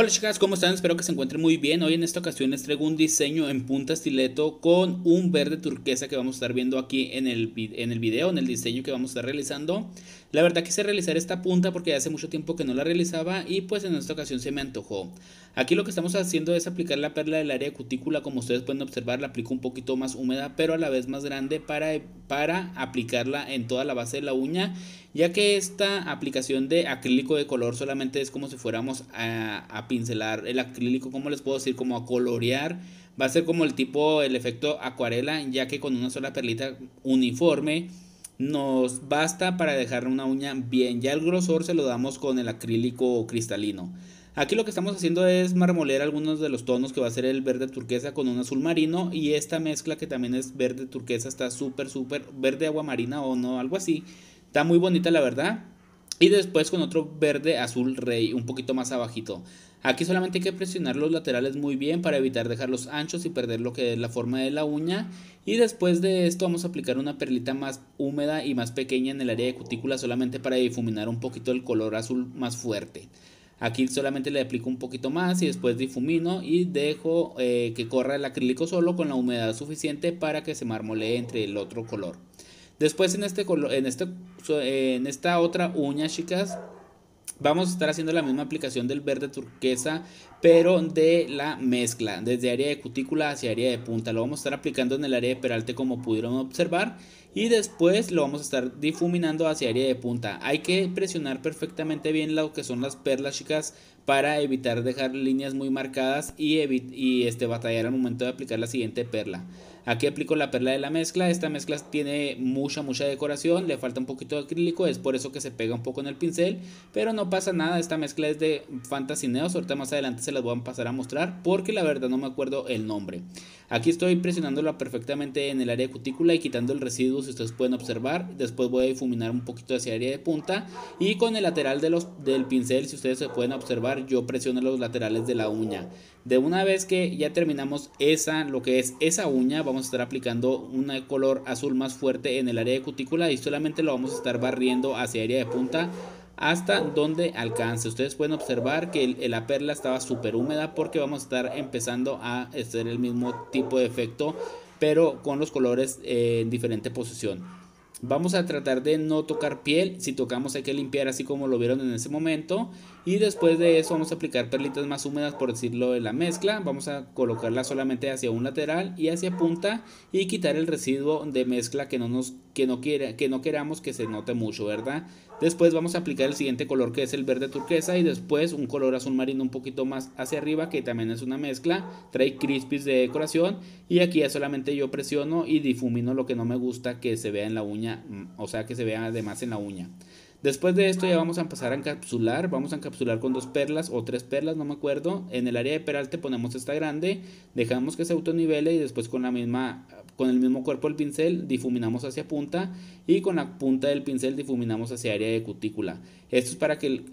Hola chicas, ¿cómo están? Espero que se encuentren muy bien. Hoy en esta ocasión les traigo un diseño en punta estileto con un verde turquesa que vamos a estar viendo aquí en el, en el video, en el diseño que vamos a estar realizando. La verdad quise realizar esta punta porque ya hace mucho tiempo que no la realizaba y pues en esta ocasión se me antojó. Aquí lo que estamos haciendo es aplicar la perla del área de cutícula como ustedes pueden observar, la aplico un poquito más húmeda pero a la vez más grande para, para aplicarla en toda la base de la uña ya que esta aplicación de acrílico de color solamente es como si fuéramos a, a pincelar el acrílico, como les puedo decir, como a colorear va a ser como el tipo, el efecto acuarela, ya que con una sola perlita uniforme nos basta para dejar una uña bien. Ya el grosor se lo damos con el acrílico cristalino. Aquí lo que estamos haciendo es marmolear algunos de los tonos que va a ser el verde turquesa con un azul marino y esta mezcla que también es verde turquesa está súper súper verde agua marina o no, algo así. Está muy bonita la verdad. Y después con otro verde azul rey, un poquito más abajito. Aquí solamente hay que presionar los laterales muy bien para evitar dejarlos anchos y perder lo que es la forma de la uña. Y después de esto vamos a aplicar una perlita más húmeda y más pequeña en el área de cutícula solamente para difuminar un poquito el color azul más fuerte. Aquí solamente le aplico un poquito más y después difumino y dejo eh, que corra el acrílico solo con la humedad suficiente para que se marmolee entre el otro color. Después en, este, este en esta otra uña chicas vamos a estar haciendo la misma aplicación del verde turquesa, pero de la mezcla, desde área de cutícula hacia área de punta. Lo vamos a estar aplicando en el área de peralte como pudieron observar y después lo vamos a estar difuminando hacia área de punta. Hay que presionar perfectamente bien lo que son las perlas chicas para evitar dejar líneas muy marcadas y, y este, batallar al momento de aplicar la siguiente perla. Aquí aplico la perla de la mezcla, esta mezcla tiene mucha mucha decoración, le falta un poquito de acrílico, es por eso que se pega un poco en el pincel, pero no pasa nada, esta mezcla es de Fantasineos, ahorita más adelante se las voy a pasar a mostrar porque la verdad no me acuerdo el nombre. Aquí estoy presionándola perfectamente en el área de cutícula y quitando el residuo ustedes pueden observar. Después voy a difuminar un poquito hacia área de punta. Y con el lateral de los, del pincel, si ustedes se pueden observar, yo presiono los laterales de la uña. De una vez que ya terminamos esa, lo que es esa uña, vamos a estar aplicando un color azul más fuerte en el área de cutícula. Y solamente lo vamos a estar barriendo hacia área de punta hasta donde alcance. Ustedes pueden observar que la perla estaba súper húmeda porque vamos a estar empezando a hacer el mismo tipo de efecto pero con los colores eh, en diferente posición. Vamos a tratar de no tocar piel, si tocamos hay que limpiar así como lo vieron en ese momento. Y después de eso vamos a aplicar perlitas más húmedas por decirlo de la mezcla. Vamos a colocarla solamente hacia un lateral y hacia punta y quitar el residuo de mezcla que no, nos, que no, quiera, que no queramos que se note mucho, ¿verdad? Después vamos a aplicar el siguiente color que es el verde turquesa y después un color azul marino un poquito más hacia arriba que también es una mezcla. Trae crispies de decoración y aquí ya solamente yo presiono y difumino lo que no me gusta que se vea en la uña, mm, o sea que se vea además en la uña. Después de esto ya vamos a pasar a encapsular, vamos a encapsular con dos perlas o tres perlas, no me acuerdo. En el área de peralte ponemos esta grande, dejamos que se autonivele y después con la misma con el mismo cuerpo del pincel difuminamos hacia punta y con la punta del pincel difuminamos hacia área de cutícula. Esto es para que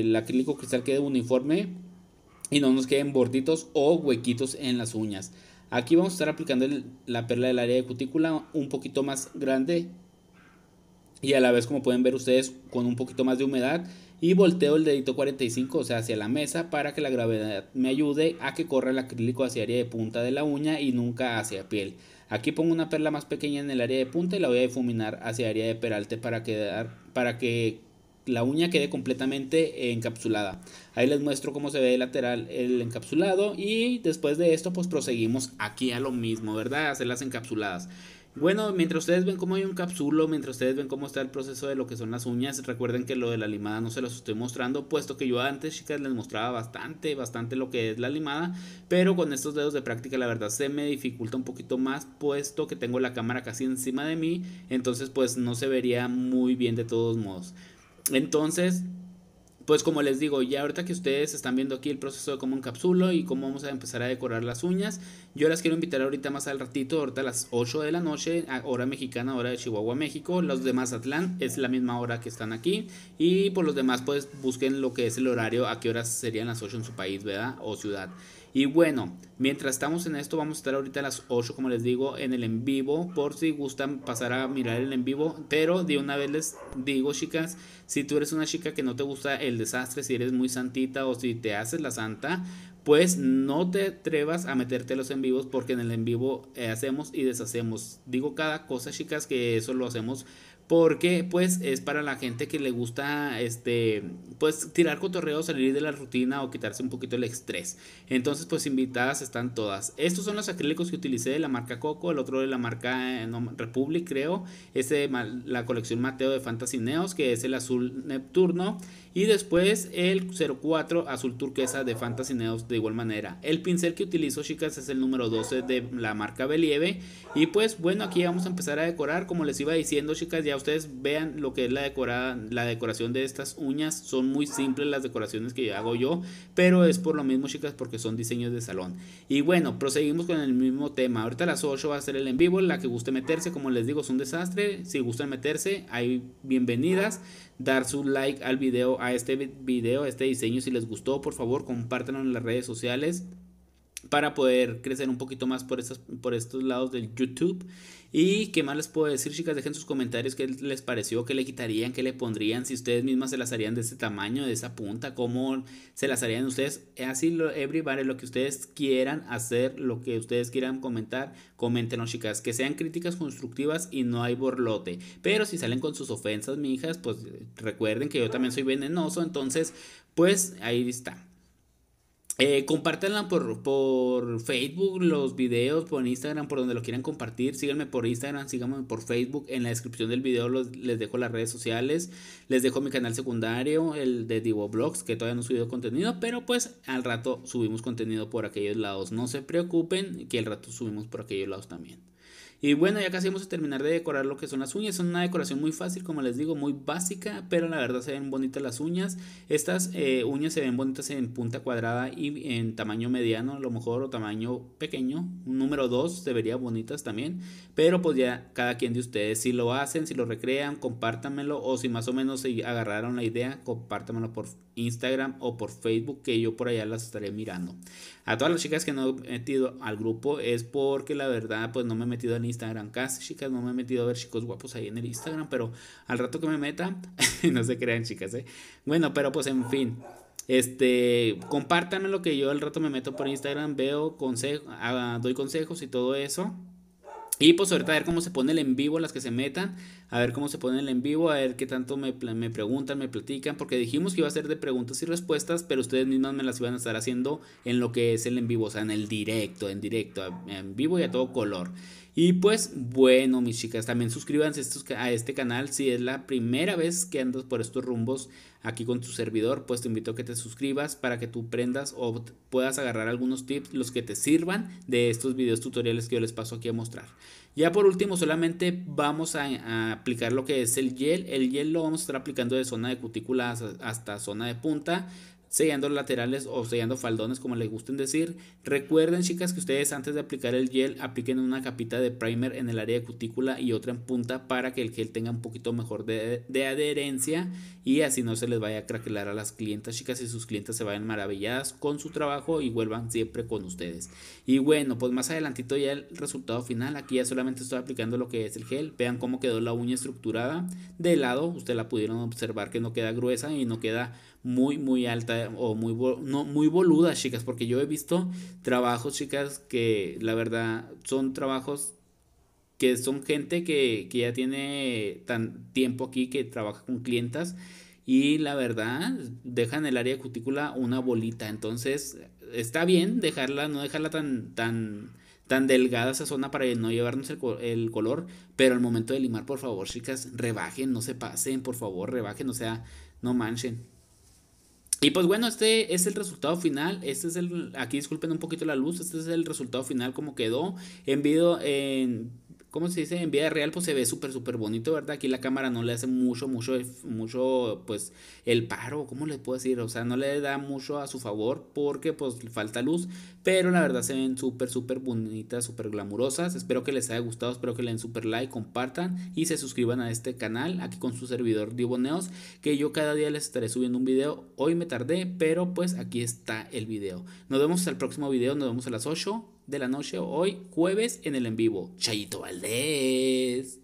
el, acrílico cristal quede uniforme y no nos queden borditos o huequitos en las uñas. Aquí vamos a estar aplicando la perla del área de cutícula un poquito más grande y a la vez como pueden ver ustedes con un poquito más de humedad y volteo el dedito 45 o sea hacia la mesa para que la gravedad me ayude a que corra el acrílico hacia área de punta de la uña y nunca hacia piel aquí pongo una perla más pequeña en el área de punta y la voy a difuminar hacia área de peralte para quedar para que la uña quede completamente encapsulada ahí les muestro cómo se ve de lateral el encapsulado y después de esto pues proseguimos aquí a lo mismo verdad hacer las encapsuladas bueno, mientras ustedes ven cómo hay un cápsulo, mientras ustedes ven cómo está el proceso de lo que son las uñas, recuerden que lo de la limada no se los estoy mostrando, puesto que yo antes, chicas, les mostraba bastante, bastante lo que es la limada, pero con estos dedos de práctica la verdad se me dificulta un poquito más, puesto que tengo la cámara casi encima de mí, entonces pues no se vería muy bien de todos modos. Entonces, pues como les digo, ya ahorita que ustedes están viendo aquí el proceso de cómo encapsulo y cómo vamos a empezar a decorar las uñas, yo las quiero invitar ahorita más al ratito, ahorita a las 8 de la noche, hora mexicana, hora de Chihuahua, México, los demás, Atlán, es la misma hora que están aquí y por los demás pues busquen lo que es el horario, a qué horas serían las 8 en su país, ¿verdad? O ciudad. Y bueno, mientras estamos en esto, vamos a estar ahorita a las 8, como les digo, en el en vivo, por si gustan pasar a mirar el en vivo. Pero de una vez les digo, chicas, si tú eres una chica que no te gusta el desastre, si eres muy santita o si te haces la santa, pues no te atrevas a meterte los en vivos porque en el en vivo eh, hacemos y deshacemos. Digo cada cosa, chicas, que eso lo hacemos porque pues es para la gente que le gusta este pues tirar cotorreo, salir de la rutina o quitarse un poquito el estrés. Entonces pues invitadas están todas. Estos son los acrílicos que utilicé de la marca Coco, el otro de la marca eh, Republic creo, ese la colección Mateo de Fantasy Neos que es el azul neptuno y después el 04 azul turquesa de Fantasy Neos de igual manera. El pincel que utilizo chicas es el número 12 de la marca Believe y pues bueno, aquí vamos a empezar a decorar como les iba diciendo chicas ya ustedes vean lo que es la, decorada, la decoración de estas uñas. Son muy simples las decoraciones que hago yo, pero es por lo mismo chicas porque son diseños de salón. Y bueno, proseguimos con el mismo tema. Ahorita las 8 va a ser el en vivo, la que guste meterse, como les digo, es un desastre. Si gustan meterse, hay bienvenidas. Dar su like al video, a este video, a este diseño. Si les gustó, por favor, compártanlo en las redes sociales para poder crecer un poquito más por estos, por estos lados del YouTube. Y qué más les puedo decir, chicas, dejen sus comentarios qué les pareció, qué le quitarían, qué le pondrían, si ustedes mismas se las harían de ese tamaño, de esa punta, cómo se las harían ustedes. Así lo, everybody, lo que ustedes quieran hacer, lo que ustedes quieran comentar, Coméntenos, chicas. Que sean críticas constructivas y no hay borlote. Pero si salen con sus ofensas, mi hijas, pues recuerden que yo también soy venenoso, entonces, pues ahí está. Eh, compártanla por, por, Facebook, los videos, por Instagram, por donde lo quieran compartir. Síganme por Instagram, síganme por Facebook. En la descripción del video les dejo las redes sociales. Les dejo mi canal secundario, el de Divo Blogs, que todavía no he subido contenido. Pero pues al rato subimos contenido por aquellos lados. No se preocupen, que al rato subimos por aquellos lados también. Y bueno, ya casi vamos a terminar de decorar lo que son las uñas. Son una decoración muy fácil, como les digo, muy básica, pero la verdad se ven bonitas las uñas. Estas eh, uñas se ven bonitas en punta cuadrada y en tamaño mediano, a lo mejor, o tamaño pequeño. número 2 se verían bonitas también. Pero pues ya cada quien de ustedes, si lo hacen, si lo recrean, compártanmelo, O si más o menos se agarraron la idea, compártamelo por Instagram o por Facebook, que yo por allá las estaré mirando. A todas las chicas que no he metido al grupo es porque la verdad, pues no me metido en Instagram casi, chicas. No me he metido a ver chicos guapos ahí en el Instagram, pero al rato que me meta, no se crean, chicas, ¿eh? Bueno, pero pues en fin. Este, compártanme lo que yo al rato me meto por Instagram, veo, consejo, ah, doy consejos y todo eso. Y pues ahorita a ver cómo se pone el en vivo las que se metan a ver cómo se pone el en vivo, a ver qué tanto me, preguntan, me platican, porque dijimos que iba a ser de preguntas y respuestas, pero ustedes mismas me las iban a estar haciendo en lo que es el en vivo, o sea, en el directo, en directo, en vivo y a todo color. Y pues bueno, mis chicas, también suscríbanse a este canal. Si es la primera vez que andas por estos rumbos aquí con tu servidor, pues te invito a que te suscribas para que tú prendas o puedas agarrar algunos tips, los que te sirvan de estos videos tutoriales que yo les paso aquí a mostrar. Ya por último solamente vamos a, aplicar lo que es el gel. El gel lo vamos a estar aplicando de zona de cutícula hasta zona de punta sellando laterales o sellando faldones como les gusten decir. Recuerden chicas que ustedes antes de aplicar el gel apliquen una capita de primer en el área de cutícula y otra en punta para que el gel tenga un poquito mejor de, de adherencia y así no se les vaya a craquelar a las clientas chicas y sus clientes se vayan maravilladas con su trabajo y vuelvan siempre con ustedes. Y bueno, pues más adelantito ya el resultado final, aquí ya solamente estoy aplicando lo que es el gel, vean cómo quedó la uña estructurada de lado, ustedes la pudieron observar que no queda gruesa y no queda muy muy alta o muy no muy chicas, porque yo he visto trabajos, chicas, que la verdad son trabajos que son gente que, ya tiene tan tiempo aquí que trabaja con clientas y la verdad dejan el área cutícula una bolita. Entonces está bien dejarla, no dejarla tan, tan, tan delgada esa zona para no llevarnos el, color, pero al momento de limar, por favor, chicas, rebajen, no se pasen, por favor, rebajen, o sea, no manchen. Y pues bueno, este es el resultado final. Este es el. Aquí disculpen un poquito la luz. Este es el resultado final como quedó. En video, en ¿cómo se dice? En vida real, pues se ve súper, súper bonito, ¿verdad? Aquí la cámara no le hace mucho, mucho, mucho, pues, el paro, ¿cómo les puedo decir? O sea, no le da mucho a su favor porque, pues, falta luz, pero la verdad se ven súper, súper bonitas, súper glamurosas. Espero que les haya gustado, espero que le den súper like, compartan y se suscriban a este canal, aquí con su servidor diboneos que yo cada día les estaré subiendo un video. Hoy me tardé, pero pues aquí está el video. Nos vemos el próximo video, nos vemos a las 8 de la noche hoy, jueves, en el en vivo. Chayito Valdés.